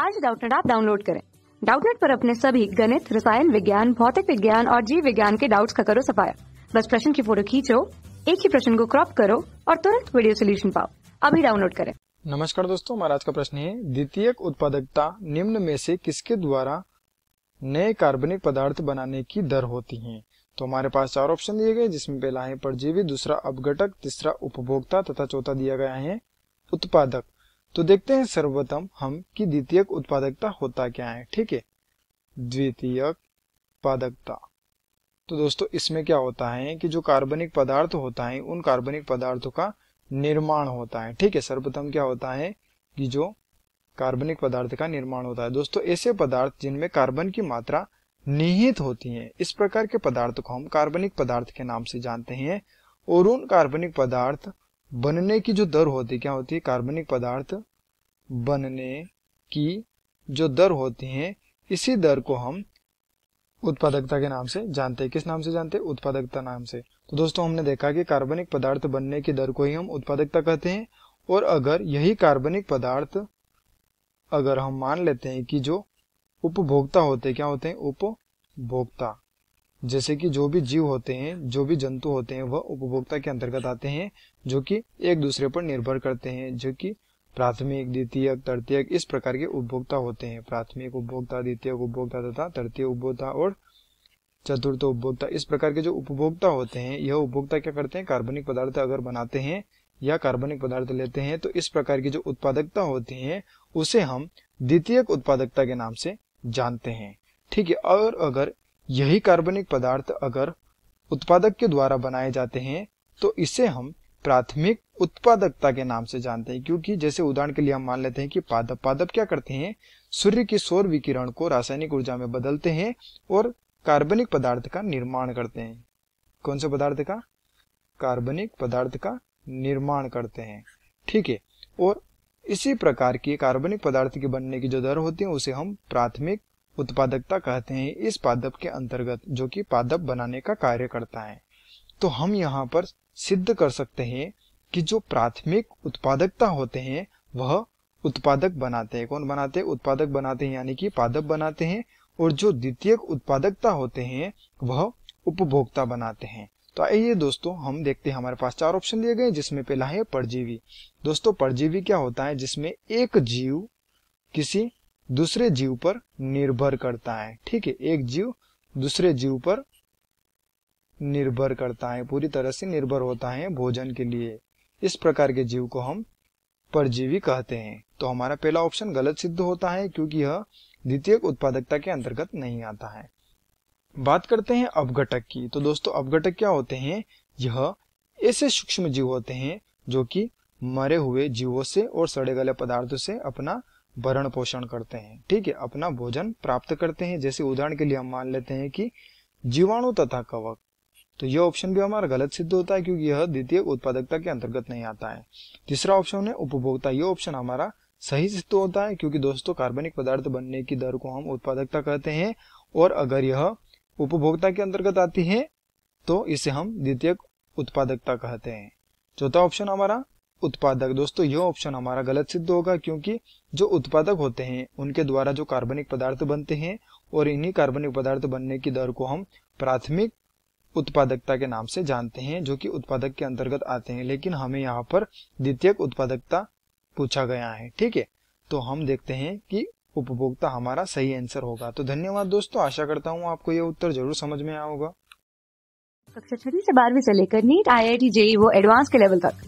आज डाउटनेट आप डाउनलोड करें डाउटनेट पर अपने सभी गणित रसायन विज्ञान भौतिक विज्ञान और जीव विज्ञान के डाउट्स का करो सफाया बस प्रश्न की फोटो खींचो एक ही प्रश्न को क्रॉप करो और तुरंत वीडियो सोल्यूशन पाओ अभी डाउनलोड करें नमस्कार दोस्तों हमारा आज का प्रश्न है द्वितीय उत्पादकता निम्न में से किसके द्वारा नए कार्बनिक पदार्थ बनाने की दर होती है तो हमारे पास चार ऑप्शन दिए गए जिसमें पहला है परजीवी दूसरा अपघटक तीसरा उपभोक्ता तथा चौथा दिया गया है उत्पादक तो देखते हैं सर्वप्रथम हम कि द्वितीयक उत्पादकता होता क्या है ठीक है द्वितीयक उत्पादकता तो दोस्तों इसमें क्या होता है कि जो कार्बनिक पदार्थ होता है उन कार्बनिक पदार्थों का निर्माण होता है ठीक है सर्वप्रथम क्या होता है कि जो कार्बनिक पदार्थ का निर्माण होता है दोस्तों ऐसे पदार्थ जिनमें कार्बन की मात्रा निहित होती है इस प्रकार के पदार्थ को हम कार्बनिक पदार्थ के नाम से जानते हैं और उन कार्बनिक पदार्थ बनने की जो दर होती है क्या होती है कार्बनिक पदार्थ बनने की जो दर होती है इसी दर को हम उत्पादकता के नाम से जानते हैं किस नाम से जानते हैं उत्पादकता नाम से तो दोस्तों हमने देखा कि कार्बनिक पदार्थ बनने की दर को ही हम उत्पादकता कहते हैं और अगर यही कार्बनिक पदार्थ अगर हम मान लेते हैं कि जो उपभोक्ता होते क्या होते हैं उपभोक्ता जैसे कि जो भी जीव होते हैं जो भी जंतु होते हैं वह उपभोक्ता के अंतर्गत आते हैं जो कि एक दूसरे पर निर्भर करते हैं जो कि प्राथमिक द्वितीय तृतीय इस प्रकार के उपभोक्ता होते हैं प्राथमिक उपभोक्ता द्वितीय उपभोक्ता तथा तृतीय उपभोक्ता और चतुर्थ उपभोक्ता इस प्रकार के जो उपभोक्ता होते हैं यह उपभोक्ता क्या करते हैं कार्बनिक पदार्थ अगर बनाते हैं या कार्बनिक पदार्थ लेते हैं तो इस प्रकार की जो उत्पादकता होती है उसे हम द्वितीयक उत्पादकता के नाम से जानते हैं ठीक है और अगर यही कार्बनिक पदार्थ अगर उत्पादक के द्वारा बनाए जाते हैं तो इसे हम प्राथमिक उत्पादकता के नाम से जानते हैं क्योंकि जैसे उदाहरण के लिए हम मान लेते हैं कि पादप पादप क्या करते हैं सूर्य की सौर विकिरण को रासायनिक ऊर्जा में बदलते हैं और कार्बनिक पदार्थ का निर्माण करते हैं कौन से पदार्थ का कार्बनिक पदार्थ का निर्माण करते हैं ठीक है और इसी प्रकार की कार्बनिक पदार्थ के बनने की जो दर होती है उसे हम प्राथमिक उत्पादकता कहते हैं इस पादप के अंतर्गत जो कि पादप बनाने का कार्य करता है तो हम यहाँ पर सिद्ध कर सकते हैं कि जो प्राथमिक उत्पादकता होते हैं वह उत्पादक बनाते हैं कौन बनाते हैं उत्पादक बनाते हैं यानी कि पादप बनाते हैं और जो द्वितीय उत्पादकता होते हैं वह उपभोक्ता बनाते हैं तो आइए दोस्तों हम देखते हैं हमारे पास चार ऑप्शन दिए गए जिसमें पहला है परजीवी दोस्तों परजीवी क्या होता है जिसमें एक जीव किसी दूसरे जीव पर निर्भर करता है ठीक है एक जीव दूसरे जीव पर निर्भर करता है पूरी तरह से निर्भर होता है भोजन के लिए इस प्रकार के जीव को हम परजीवी कहते हैं तो हमारा पहला ऑप्शन गलत सिद्ध होता है क्योंकि यह द्वितीय उत्पादकता के अंतर्गत नहीं आता है बात करते हैं अवघटक की तो दोस्तों अवघटक क्या होते हैं यह ऐसे सूक्ष्म जीव होते हैं जो कि मरे हुए जीवों से और सड़े गले पदार्थों से अपना भरण पोषण करते हैं ठीक है अपना भोजन प्राप्त करते हैं जैसे उदाहरण के लिए हम मान लेते हैं कि जीवाणु तथा कवक तो यह ऑप्शन भी हमारा गलत सिद्ध होता है क्योंकि यह द्वितीय उत्पादकता के अंतर्गत नहीं आता है तीसरा ऑप्शन है उपभोक्ता यह ऑप्शन हमारा सही सिद्ध होता है क्योंकि दोस्तों कार्बनिक पदार्थ बनने की दर को हम उत्पादकता कहते हैं और अगर यह उपभोक्ता के अंतर्गत आती है तो इसे हम द्वितीय उत्पादकता कहते हैं चौथा ऑप्शन हमारा उत्पादक दोस्तों यह ऑप्शन हमारा गलत सिद्ध होगा क्योंकि जो उत्पादक होते हैं उनके द्वारा जो कार्बनिक पदार्थ बनते हैं और इन्हीं कार्बनिक पदार्थ बनने की दर को हम प्राथमिक उत्पादकता के नाम से जानते हैं जो कि उत्पादक के अंतर्गत आते हैं लेकिन हमें यहाँ पर द्वितीय उत्पादकता पूछा गया है ठीक है तो हम देखते हैं कि उपभोक्ता हमारा सही आंसर होगा तो धन्यवाद दोस्तों आशा करता हूँ आपको ये उत्तर जरूर समझ में आया होगा कक्षा छठी से बारहवीं से लेकर NEET I I T JEE वो एडवांस के लेवल तक